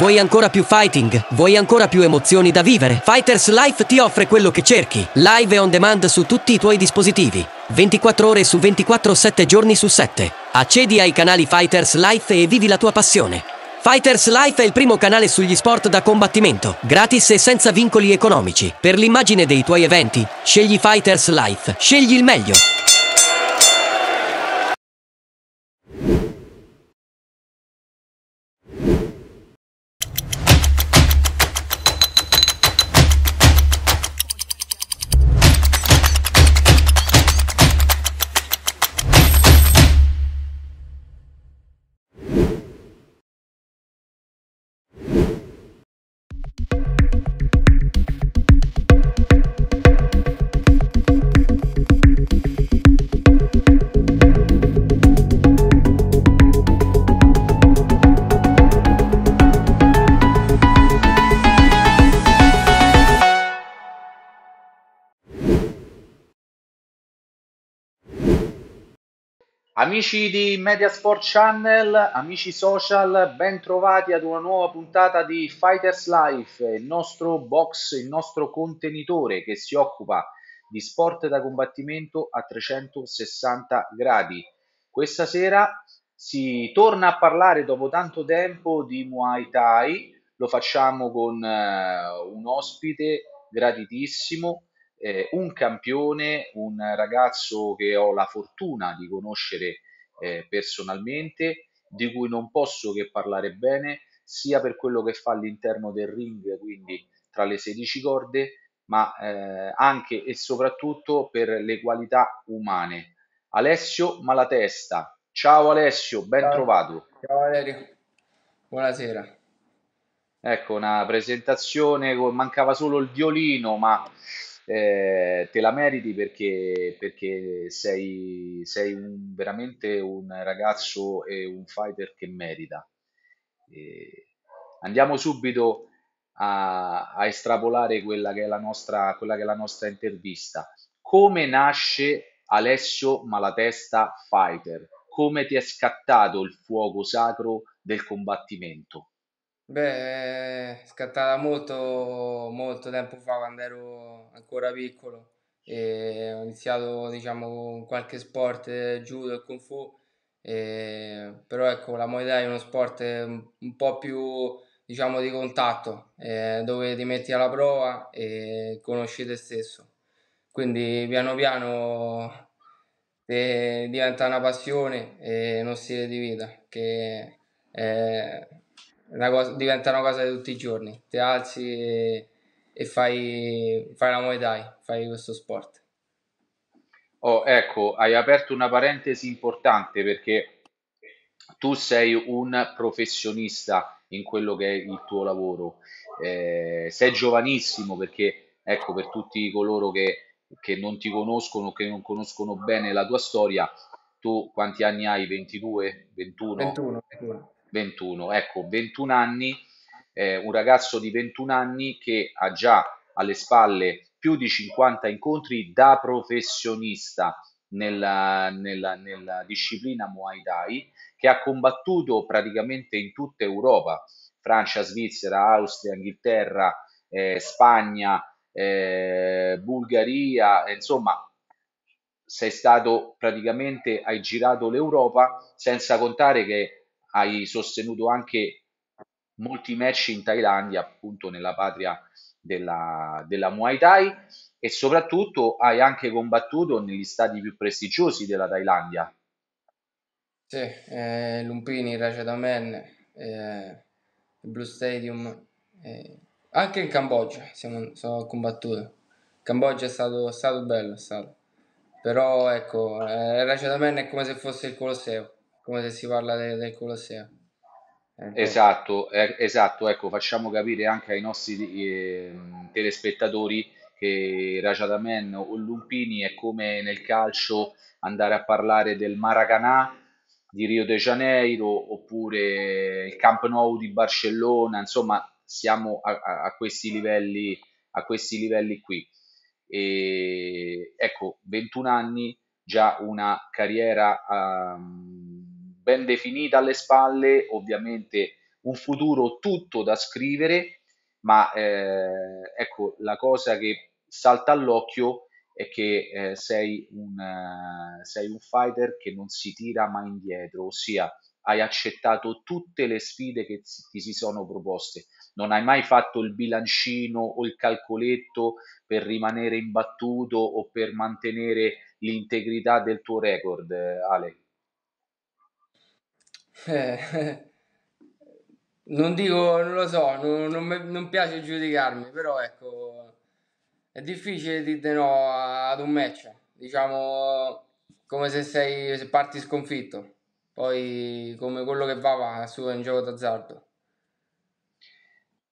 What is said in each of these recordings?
Vuoi ancora più fighting? Vuoi ancora più emozioni da vivere? Fighters Life ti offre quello che cerchi. Live e on demand su tutti i tuoi dispositivi. 24 ore su 24, 7 giorni su 7. Accedi ai canali Fighters Life e vivi la tua passione. Fighters Life è il primo canale sugli sport da combattimento, gratis e senza vincoli economici. Per l'immagine dei tuoi eventi, scegli Fighters Life. Scegli il meglio. Amici di Mediasport Channel, amici social, ben trovati ad una nuova puntata di Fighters Life, il nostro box, il nostro contenitore che si occupa di sport da combattimento a 360 gradi. Questa sera si torna a parlare dopo tanto tempo di Muay Thai, lo facciamo con eh, un ospite gratitissimo, eh, un campione, un ragazzo che ho la fortuna di conoscere eh, personalmente, di cui non posso che parlare bene, sia per quello che fa all'interno del ring, quindi tra le 16 corde, ma eh, anche e soprattutto per le qualità umane. Alessio Malatesta. Ciao Alessio, ben Ciao. trovato. Ciao Valerio, buonasera. Ecco, una presentazione, mancava solo il violino, ma eh, te la meriti perché, perché sei, sei un, veramente un ragazzo e un fighter che merita. Eh, andiamo subito a, a, estrapolare quella che, è la nostra, quella che è la nostra intervista. Come nasce Alessio Malatesta Fighter? Come ti è scattato il fuoco sacro del combattimento? Beh, è eh, scattata molto, molto tempo fa quando ero ancora piccolo e ho iniziato diciamo con qualche sport, eh, judo e kung fu, e, però ecco la Muay Thai è uno sport eh, un po' più diciamo di contatto eh, dove ti metti alla prova e conosci te stesso. Quindi piano piano diventa una passione e uno stile di vita che è una cosa, diventa una cosa di tutti i giorni. Ti alzi e, e fai, fai la Muay Thai, fai questo sport. Oh, ecco, hai aperto una parentesi importante perché tu sei un professionista in quello che è il tuo lavoro. Eh, sei giovanissimo perché, ecco, per tutti coloro che, che non ti conoscono, che non conoscono bene la tua storia, tu quanti anni hai? 22? 21? 21. 21. 21. Ecco, 21 anni, eh, un ragazzo di 21 anni che ha già alle spalle più di 50 incontri da professionista nella, nella, nella disciplina Muay Thai, che ha combattuto praticamente in tutta Europa, Francia, Svizzera, Austria, Inghilterra, eh, Spagna, eh, Bulgaria, eh, insomma sei stato praticamente, hai girato l'Europa senza contare che hai sostenuto anche molti match in Thailandia, appunto nella patria della, della Muay Thai e soprattutto hai anche combattuto negli stati più prestigiosi della Thailandia. Sì, eh, Lumpini, Rajadamen, eh, Blue Stadium, eh, anche in Cambogia siamo, sono combattuto. Cambogia è stato, stato bello, è stato. però ecco, eh, Rajadamen è come se fosse il Colosseo come se si parla del, del Colosseo. Eh. Esatto, eh, esatto, ecco, facciamo capire anche ai nostri eh, telespettatori che Rajadamen o Lumpini è come nel calcio andare a parlare del Maracanà di Rio de Janeiro oppure il Camp Nou di Barcellona, insomma siamo a, a, a questi, livelli, a questi livelli qui. E, ecco, 21 anni, già una carriera um, ben definita alle spalle, ovviamente un futuro tutto da scrivere, ma eh, ecco la cosa che salta all'occhio è che eh, sei, un, eh, sei un fighter che non si tira mai indietro, ossia hai accettato tutte le sfide che ti si sono proposte, non hai mai fatto il bilancino o il calcoletto per rimanere imbattuto o per mantenere l'integrità del tuo record, eh, Alex. Eh, non dico, non lo so, non, non, non, piace giudicarmi, però ecco, è difficile dire no ad un match, diciamo come se, sei, se parti sconfitto, poi come quello che va va su un gioco d'azzardo.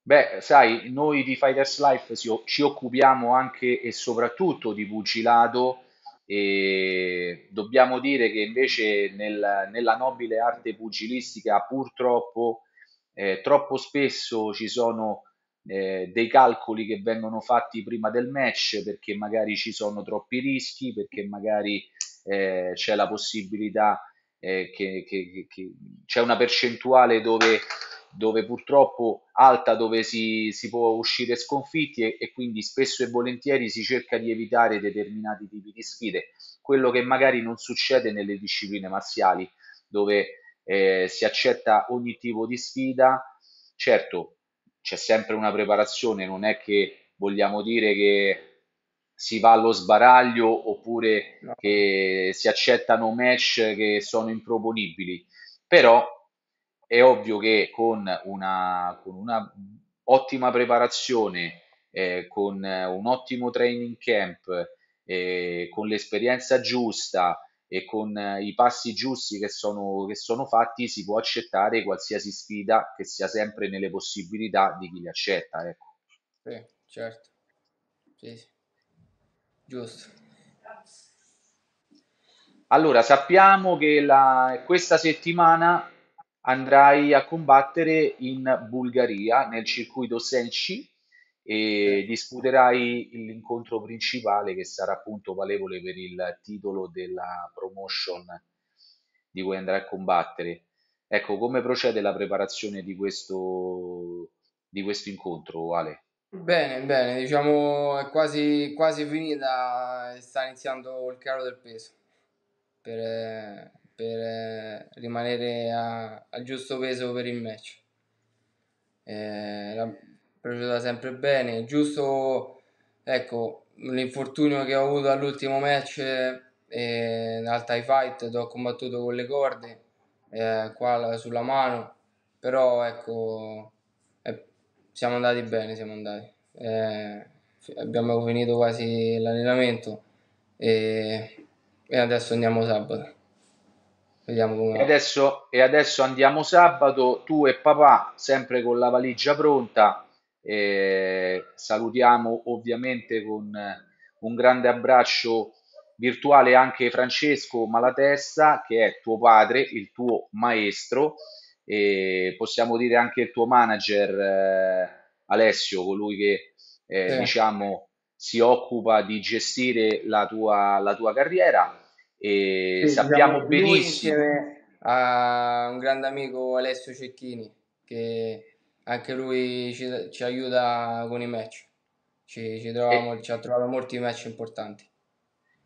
Beh, sai, noi di Fighters Life ci occupiamo anche e soprattutto di pugilato e dobbiamo dire che invece nel, nella nobile arte pugilistica purtroppo eh, troppo spesso ci sono eh, dei calcoli che vengono fatti prima del match perché magari ci sono troppi rischi, perché magari eh, c'è la possibilità eh, che, che, che, c'è una percentuale dove dove purtroppo alta dove si, si può uscire sconfitti e, e, quindi spesso e volentieri si cerca di evitare determinati tipi di sfide, quello che magari non succede nelle discipline marziali dove eh, si accetta ogni tipo di sfida, certo c'è sempre una preparazione, non è che vogliamo dire che si va allo sbaraglio oppure no. che si accettano match che sono improponibili, però è ovvio che con una, con una ottima preparazione, eh, con eh, un ottimo training camp, eh, con l'esperienza giusta e con eh, i passi giusti che sono, che sono fatti, si può accettare qualsiasi sfida che sia sempre nelle possibilità di chi li accetta. Ecco. Sì, certo. Sì, sì. Giusto. Allora, sappiamo che la, questa settimana andrai a combattere in Bulgaria nel circuito Senci e disputerai l'incontro principale che sarà appunto valevole per il titolo della promotion di cui andrai a combattere. Ecco, come procede la preparazione di questo, di questo incontro, Ale? Bene, bene, diciamo è quasi, quasi finita, sta iniziando il calo del peso per, eh, per eh, rimanere al giusto peso per il match. Eh, l'ha sempre bene, giusto ecco, l'infortunio che ho avuto all'ultimo match eh, al TIE Fight dove ho combattuto con le corde, eh, qua sulla mano, però ecco, eh, siamo andati bene, siamo andati. Eh, abbiamo finito quasi l'allenamento e, e adesso andiamo sabato. Vediamo come... e, adesso, e adesso andiamo sabato, tu e papà, sempre con la valigia pronta. Eh, salutiamo ovviamente con eh, un grande abbraccio virtuale anche Francesco Malatesta, che è tuo padre, il tuo maestro, e possiamo dire anche il tuo manager eh, Alessio, colui che eh, eh. diciamo si occupa di gestire la tua, la tua carriera e sì, sappiamo benissimo a un grande amico Alessio Cecchini che anche lui ci, ci aiuta con i match ci, ci, troviamo, e, ci ha trovato molti match importanti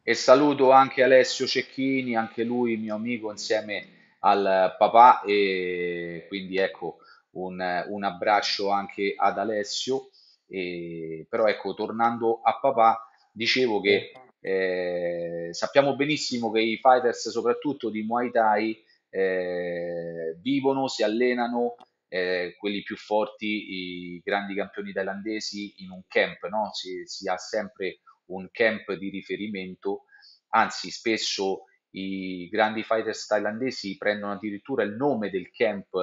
e saluto anche Alessio Cecchini anche lui mio amico insieme al papà e quindi ecco un, un abbraccio anche ad Alessio e, però ecco tornando a papà dicevo che eh, sappiamo benissimo che i fighters, soprattutto di Muay Thai, eh, vivono, si allenano eh, quelli più forti, i grandi campioni thailandesi, in un camp, no? si, si ha sempre un camp di riferimento, anzi spesso i grandi fighters thailandesi prendono addirittura il nome del camp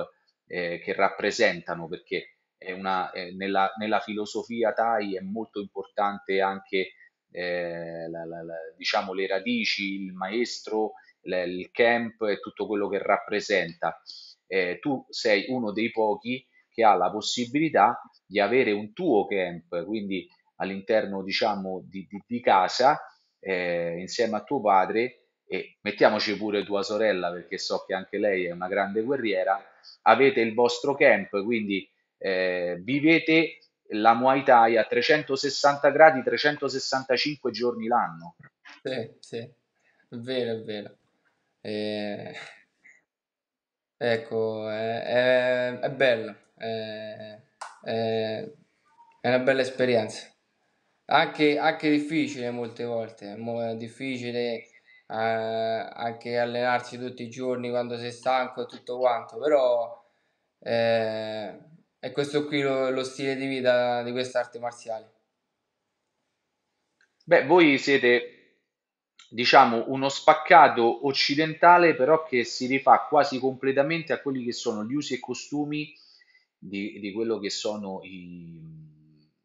eh, che rappresentano perché una, eh, nella, nella, filosofia thai è molto importante anche eh, la, la, la, diciamo, le radici, il maestro, il camp e tutto quello che rappresenta. Eh, tu sei uno dei pochi che ha la possibilità di avere un tuo camp, quindi all'interno diciamo, di, di, di casa eh, insieme a tuo padre e mettiamoci pure tua sorella perché so che anche lei è una grande guerriera, avete il vostro camp, quindi eh, vivete la Muay Thai a 360 gradi, 365 giorni l'anno. Sì, sì, è vero, è vero. Eh, Ecco, è, è, è bello, è, è- è una bella esperienza. Anche, anche difficile molte volte, è è difficile eh, anche allenarsi tutti i giorni quando sei stanco e tutto quanto, però eh, è questo qui lo, lo stile di vita di queste arti marziali. Beh, voi siete, diciamo, uno spaccato occidentale, però che si rifà quasi completamente a quelli che sono gli usi e costumi di, di quello che sono i,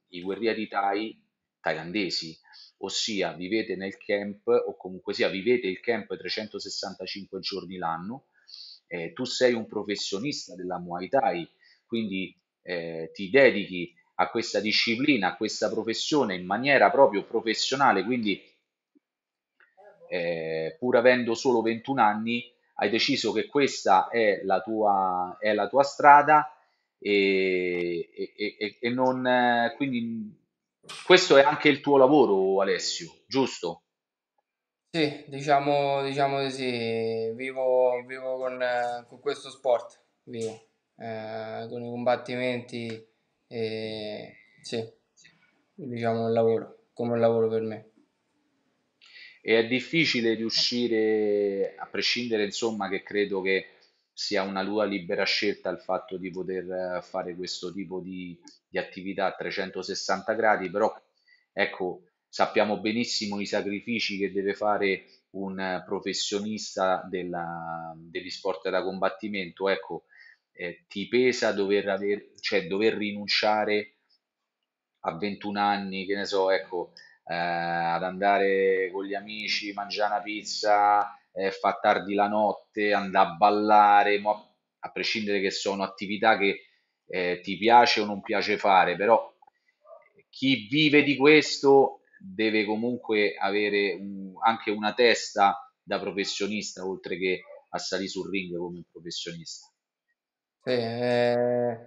i guerrieri thai thailandesi ossia vivete nel camp o comunque sia vivete il camp 365 giorni l'anno, eh, tu sei un professionista della Muay Thai, quindi eh, ti dedichi a questa disciplina, a questa professione in maniera proprio professionale, quindi eh, pur avendo solo 21 anni hai deciso che questa è la tua, è la tua strada e, e, e, e non, eh, quindi questo è anche il tuo lavoro Alessio, giusto? Sì, diciamo, diciamo di sì, vivo, vivo con, eh, con questo sport, vivo. Eh, con i combattimenti, eh, sì, diciamo un lavoro, come un lavoro per me. E è difficile riuscire, a prescindere insomma che credo che sia una tua libera scelta il fatto di poter eh, fare questo tipo di, di attività a 360 gradi, però ecco, sappiamo benissimo i sacrifici che deve fare un professionista della, degli sport da combattimento, ecco, eh, ti pesa dover, aver, cioè, dover rinunciare a 21 anni, che ne so, ecco, eh, ad andare con gli amici, mangiare una pizza, eh, fa tardi la notte, andare a ballare, mo, a prescindere che sono attività che eh, ti piace o non piace fare, però chi vive di questo deve comunque avere un, anche una testa da professionista, oltre che a salire sul ring come professionista. Sì, eh,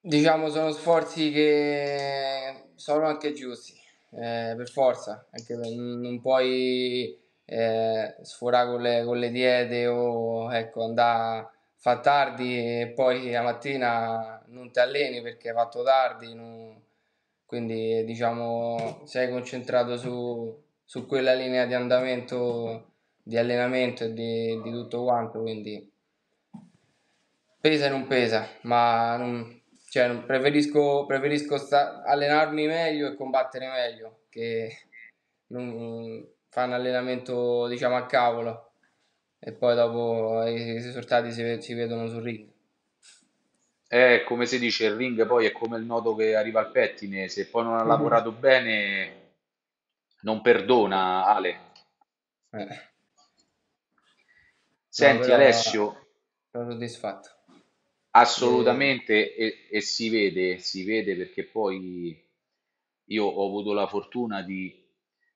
diciamo sono sforzi che sono anche giusti, eh, per forza, anche per- non puoi eh, sforare con le, con le diete o ecco, andare fa tardi e poi la mattina non ti alleni perché hai fatto tardi, non- quindi diciamo sei concentrato su, su quella linea di andamento, di allenamento e di, di tutto quanto, quindi... Pesa e non pesa, ma non, cioè, preferisco, preferisco sta, allenarmi meglio e combattere meglio che non, fare un allenamento diciamo a cavolo e poi dopo i, risultati si, si vedono sul ring. Eh, come si dice, il ring poi è come il nodo che arriva al pettine, se poi non ha mm-hmm. lavorato mm-hmm. bene non perdona Ale. Eh. Senti no, però, Alessio. Sono soddisfatto. Assolutamente, e, e si vede, si vede perché poi io ho avuto la fortuna di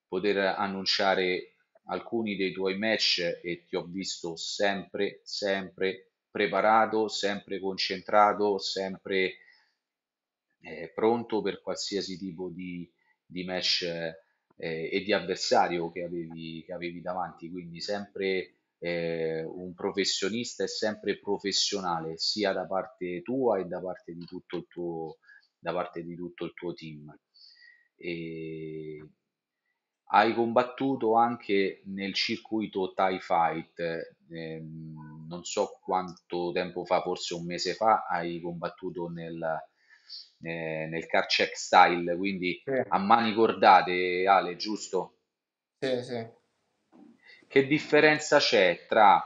poter annunciare alcuni dei tuoi match e ti ho visto sempre, sempre preparato, sempre concentrato, sempre eh, pronto per qualsiasi tipo di, di match eh, e di avversario che avevi, che avevi davanti, quindi sempre eh, un professionista è sempre professionale sia da parte tua e da parte di tutto il tuo, di tutto il tuo team. E hai combattuto anche nel circuito TIE Fight, eh, non so quanto tempo fa, forse un mese fa, hai combattuto nel, eh, nel car check style, quindi sì. a mani cordate, Ale, giusto? Sì, sì. Che differenza c'è tra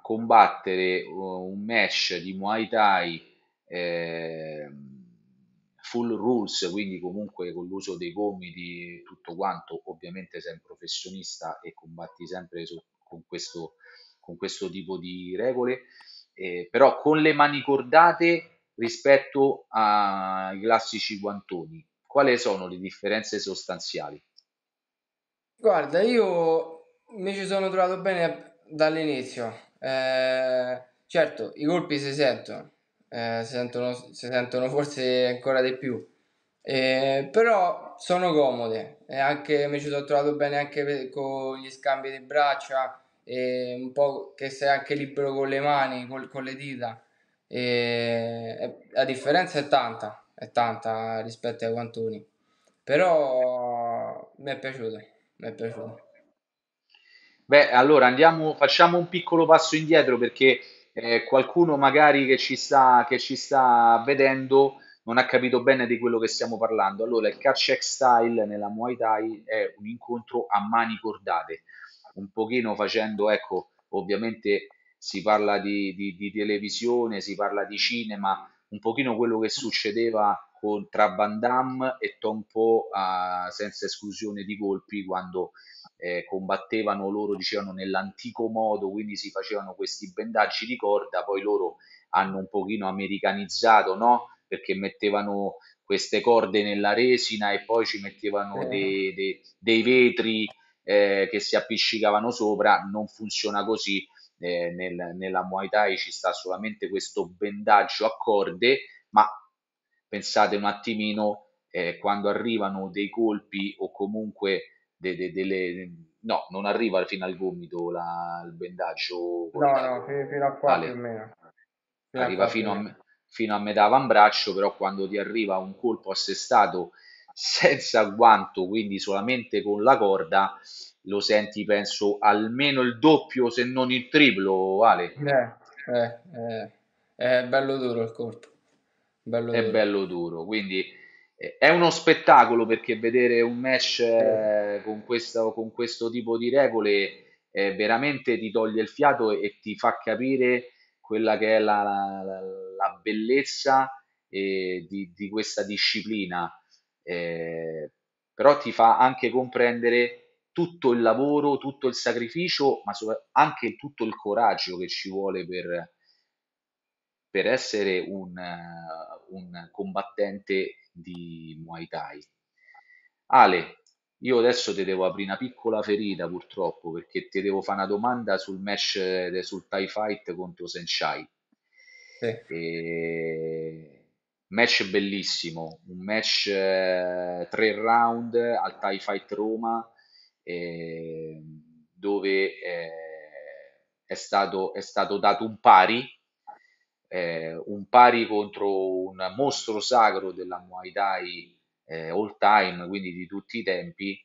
combattere uh, un match di Muay Thai eh, full rules, quindi comunque con l'uso dei gomiti, tutto quanto, ovviamente sei un professionista e combatti sempre su, con, questo, con, questo, tipo di regole, eh, però con le mani cordate rispetto ai classici guantoni. Quali sono le differenze sostanziali? Guarda, io mi ci sono trovato bene dall'inizio. Eh, certo, i colpi si sentono, eh, si, sentono si sentono forse ancora di più. Eh, però sono comode e eh, anche mi ci sono trovato bene anche per, con gli scambi di braccia e un po' che sei anche libero con le mani col, con le dita e, la differenza è tanta è tanta rispetto ai guantoni però mi è piaciuto mi è piaciuto Beh, allora andiamo, facciamo un piccolo passo indietro perché eh, qualcuno magari che ci, sta, che ci sta vedendo non ha capito bene di quello che stiamo parlando. Allora, il catch X-Style nella Muay Thai è un incontro a mani cordate, un pochino facendo, ecco, ovviamente si parla di, di, di televisione, si parla di cinema, un pochino quello che succedeva con, tra Van Damme e Tom Poe uh, senza esclusione di colpi, quando eh, combattevano loro, dicevano, nell'antico modo, quindi si facevano questi bendaggi di corda, poi loro hanno un pochino americanizzato, no? Perché mettevano queste corde nella resina e poi ci mettevano eh. dei, dei, dei, vetri eh, che si appiccicavano sopra, non funziona così. Eh, nel, nella Muay Thai ci sta solamente questo bendaggio a corde, ma pensate un attimino eh, quando arrivano dei colpi o comunque de, de, delle... No, non arriva fino al gomito la, il bendaggio. No, no, fino a qua più o meno. Fino arriva a fino, a, fino a metà avambraccio, però quando ti arriva un colpo assestato senza guanto, quindi solamente con la corda, lo senti penso almeno il doppio se non il triplo, Vale. Eh, eh, eh. È bello duro il colpo. Bello è duro. bello duro, quindi è uno spettacolo perché vedere un match eh, con, questo, con, questo, tipo di regole eh, veramente ti toglie il fiato e, ti fa capire quella che è la, la, la bellezza eh, di, di, questa disciplina, eh, però ti fa anche comprendere tutto il lavoro, tutto il sacrificio, ma anche tutto il coraggio che ci vuole per, per essere un, eh, un combattente di Muay Thai. Ale, io adesso ti devo aprire una piccola ferita purtroppo perché ti devo fare una domanda sul match de, eh, sul Thai Fight contro Senshai. Eh. E... Match bellissimo, un match eh, tre round al Thai Fight Roma ehm, eh, dove è stato, è stato dato un pari eh, un pari contro un mostro sacro della Muay Thai eh, all time, quindi di tutti i tempi.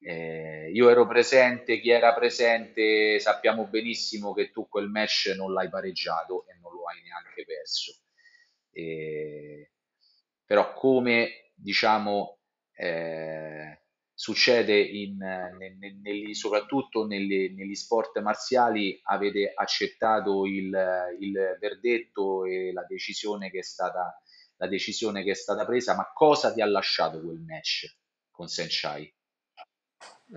Eh, io ero presente, chi era presente sappiamo benissimo che tu quel match non l'hai pareggiato e non lo hai neanche perso. Eh, però come diciamo eh, succede in, eh, ne, ne, negli, soprattutto negli, negli, sport marziali, avete accettato il, il verdetto e la decisione, che è stata, la decisione, che è stata, presa, ma cosa ti ha lasciato quel match con Senshai?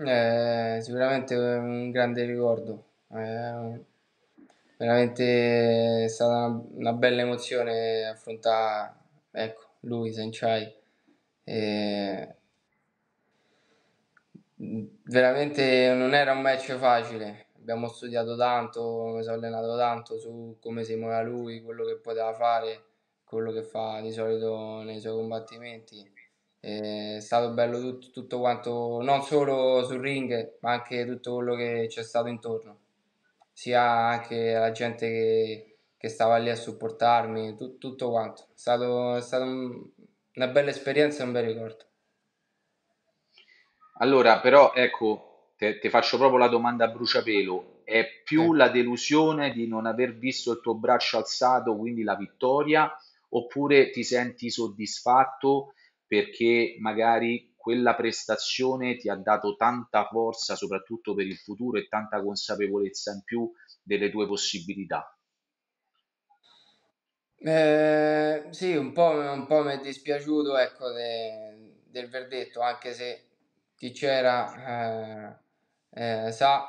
Eh, sicuramente un grande ricordo, eh, veramente è stata una, una bella emozione affrontare ecco, lui, Senshai. Eh, veramente non era un match facile. Abbiamo studiato tanto, mi sono allenato tanto su come si muoveva lui, quello che poteva fare, quello che fa di solito nei suoi combattimenti. È stato bello tutto, tutto quanto, non solo sul ring, ma anche tutto quello che c'è stato intorno, sia anche la gente che, che stava lì a supportarmi, tu, tutto quanto. È, stata un, una bella esperienza e un bel ricordo. Allora, però, ecco, ti faccio proprio la domanda a bruciapelo. È più la delusione di non aver visto il tuo braccio alzato, quindi la vittoria, oppure ti senti soddisfatto perché magari quella prestazione ti ha dato tanta forza, soprattutto per il futuro, e tanta consapevolezza in più delle tue possibilità? Eh, sì, un po', un po' mi è dispiaciuto, ecco, de- del verdetto, anche se Ticera eh, eh, sa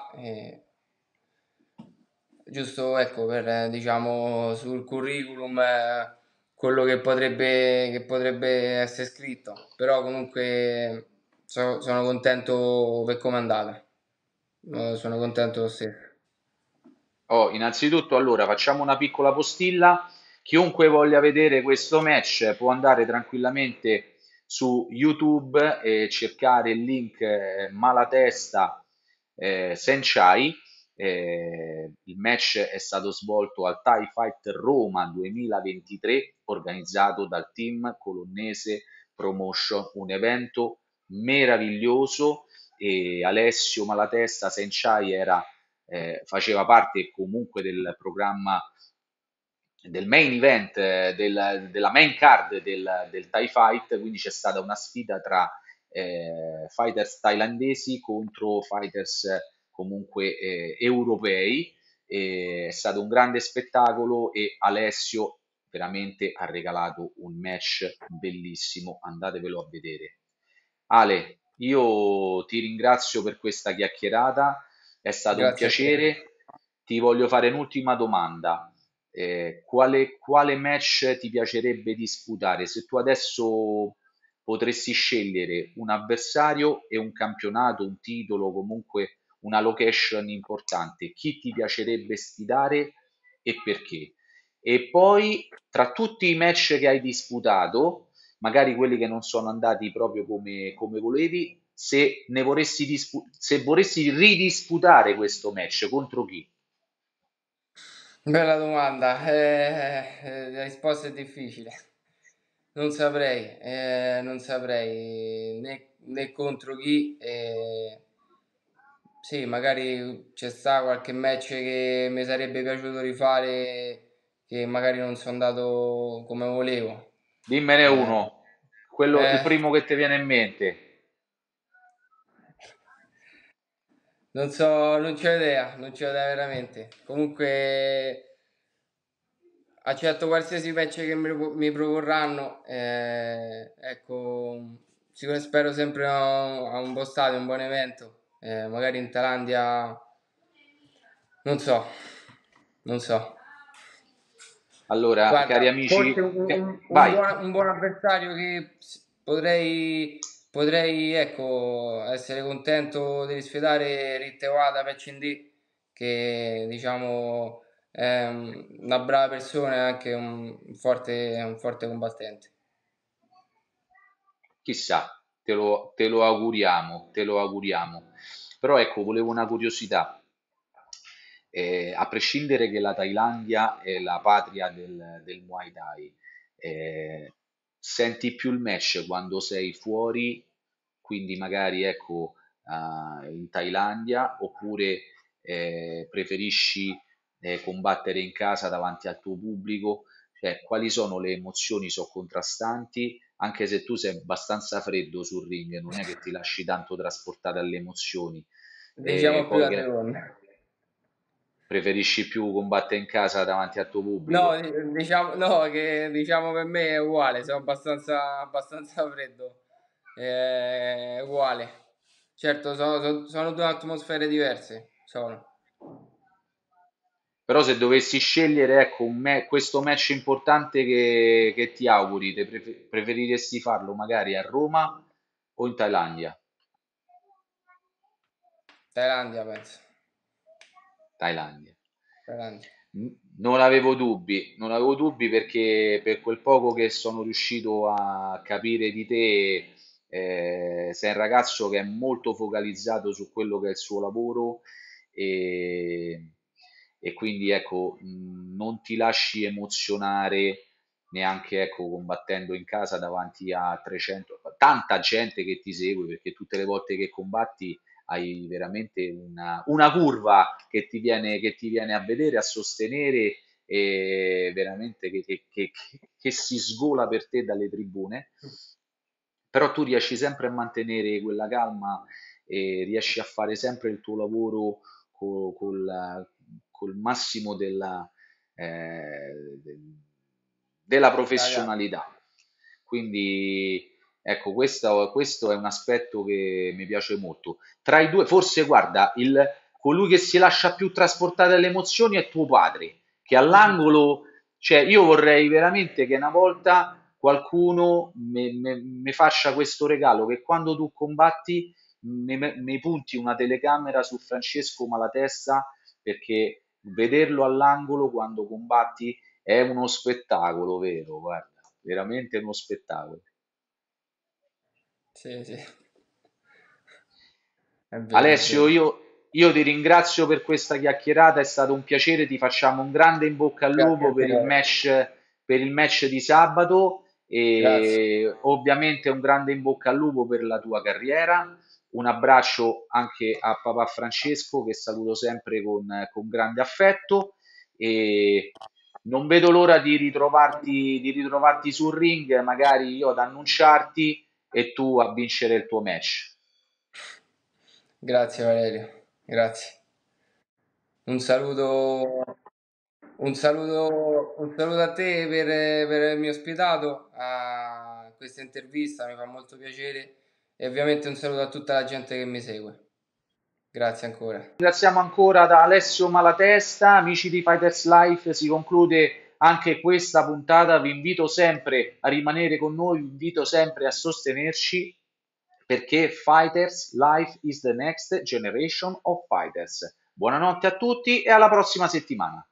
giusto ecco per diciamo sul curriculum eh, quello che potrebbe, che potrebbe essere scritto però comunque so, sono contento per come è eh, sono contento lo stesso oh, innanzitutto allora facciamo una piccola postilla chiunque voglia vedere questo match può andare tranquillamente a su YouTube e cercare il link eh, Malatesta eh, Senchai. Eh, il match è stato svolto al TIE Fight Roma 2023 organizzato dal team colonnese Promotion, un evento meraviglioso e Alessio Malatesta Senchai era, eh, faceva parte comunque del programma del main event, eh, del, della main card del, del TIE Fight, quindi c'è stata una sfida tra eh, fighters thailandesi contro fighters eh, comunque eh, europei, eh, è stato un grande spettacolo e Alessio veramente ha regalato un match bellissimo, andatevelo a vedere. Ale, io ti ringrazio per questa chiacchierata, è stato Grazie un piacere, ti voglio fare un'ultima domanda, eh, quale, quale match ti piacerebbe disputare? Se tu adesso potresti scegliere un avversario e un campionato, un titolo, comunque una location importante, chi ti piacerebbe sfidare e perché? E poi tra tutti i match che hai disputato, magari quelli che non sono andati proprio come, come volevi, se, ne vorresti dispu- se vorresti ridisputare questo match, contro chi? Bella domanda, eh, eh, la risposta è difficile. Non saprei, eh, non saprei né, né contro chi. eh, sì, magari c'è stato qualche match che mi sarebbe piaciuto rifare, che magari non sono andato come volevo. Dimmene Eh, uno, quello, il eh. primo che ti viene in mente. Non so, non c'ho idea, non c'ho idea veramente. Comunque accetto qualsiasi patch che mi, proporranno. Eh, ecco, sicuramente spero sempre a, a un buon stadio, un buon evento. Eh, magari in Thailandia, non so, non so. Allora, Guarda, cari amici, un, un, buon, un buon avversario che potrei Potrei ecco, essere contento di sfidare Rittevada Peccindì, che diciamo è una brava persona e anche un forte, un forte combattente. Chissà, te lo, te lo auguriamo, te lo auguriamo. Però ecco, volevo una curiosità. Eh, a prescindere che la Thailandia è la patria del, del Muay Thai, eh, senti più il mesh quando sei fuori, quindi magari ecco uh, in Thailandia, oppure eh, preferisci eh, combattere in casa davanti al tuo pubblico, cioè quali sono le emozioni so contrastanti, anche se tu sei abbastanza freddo sul ring, non è che ti lasci tanto trasportare alle emozioni. Diciamo eh, più a che preferisci più combattere in casa davanti al tuo pubblico? No, diciamo, no, che diciamo per me è uguale, sono abbastanza, abbastanza freddo, è uguale. Certo, sono, sono, sono due atmosfere diverse, sono. Però se dovessi scegliere ecco, me, questo match importante che, che ti auguri, te prefer- preferiresti farlo magari a Roma o in Thailandia? Thailandia penso. Thailandia. Thailandia. Non avevo dubbi, non avevo dubbi perché per quel poco che sono riuscito a capire di te, eh, sei un ragazzo che è molto focalizzato su quello che è il suo lavoro e, e quindi ecco, non ti lasci emozionare neanche ecco, combattendo in casa davanti a 300, tanta gente che ti segue perché tutte le volte che combatti hai veramente una, una curva che ti, viene, che ti, viene, a vedere, a sostenere e veramente che, che, che si sgola per te dalle tribune, però tu riesci sempre a mantenere quella calma e riesci a fare sempre il tuo lavoro col, col, col massimo della, eh, della professionalità. Quindi Ecco, questo, questo, è un aspetto che mi piace molto. Tra i due, forse guarda, il, colui che si lascia più trasportare le emozioni è tuo padre, che all'angolo, cioè io vorrei veramente che una volta qualcuno mi faccia questo regalo, che quando tu combatti mi punti una telecamera su Francesco Malatesta, perché vederlo all'angolo quando combatti è uno spettacolo, vero? Guarda, veramente uno spettacolo. Sì, sì. Vero, Alessio, io, io, ti ringrazio per questa chiacchierata, è stato un piacere, ti facciamo un grande in bocca al lupo per il, match, per il match di sabato e ovviamente un grande in bocca al lupo per la tua carriera. Un abbraccio anche a papà Francesco che saluto sempre con, con grande affetto e non vedo l'ora di ritrovarti, di ritrovarti sul ring, magari io ad annunciarti e tu a vincere il tuo match. Grazie Valerio, grazie. Un saluto, un saluto, un saluto a te per, per avermi ospitato a questa intervista, mi fa molto piacere e ovviamente un saluto a tutta la gente che mi segue. Grazie ancora. Ringraziamo ancora da Alessio Malatesta, amici di Fighters Life, si conclude anche questa puntata. Vi invito sempre a rimanere con noi, vi invito sempre a sostenerci perché Fighters Life is the next generation of fighters. Buonanotte a tutti e alla prossima settimana.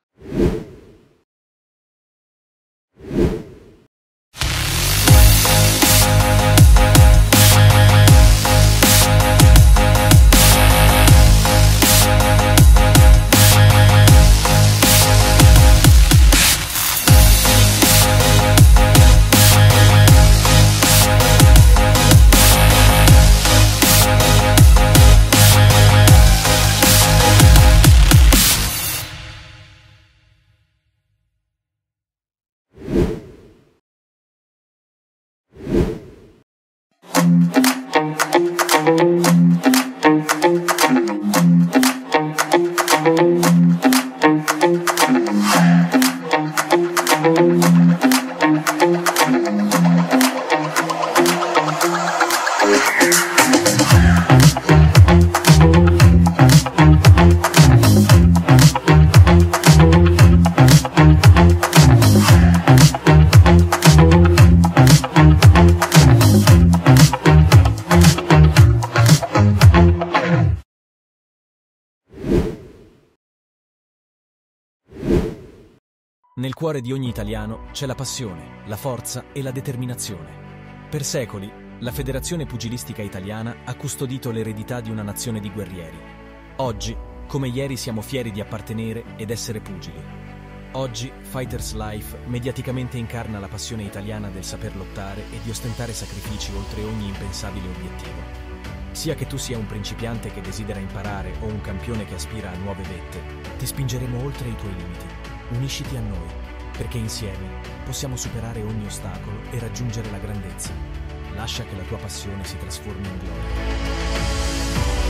Nel cuore di ogni italiano c'è la passione, la forza e la determinazione. Per secoli, la Federazione Pugilistica Italiana ha custodito l'eredità di una nazione di guerrieri. Oggi, come ieri, siamo fieri di appartenere ed essere pugili. Oggi, Fighters Life mediaticamente incarna la passione italiana del saper lottare e di ostentare sacrifici oltre ogni impensabile obiettivo. Sia che tu sia un principiante che desidera imparare o un campione che aspira a nuove vette, ti spingeremo oltre i tuoi limiti Unisciti a noi, perché insieme possiamo superare ogni ostacolo e raggiungere la grandezza. Lascia che la tua passione si trasformi in gloria.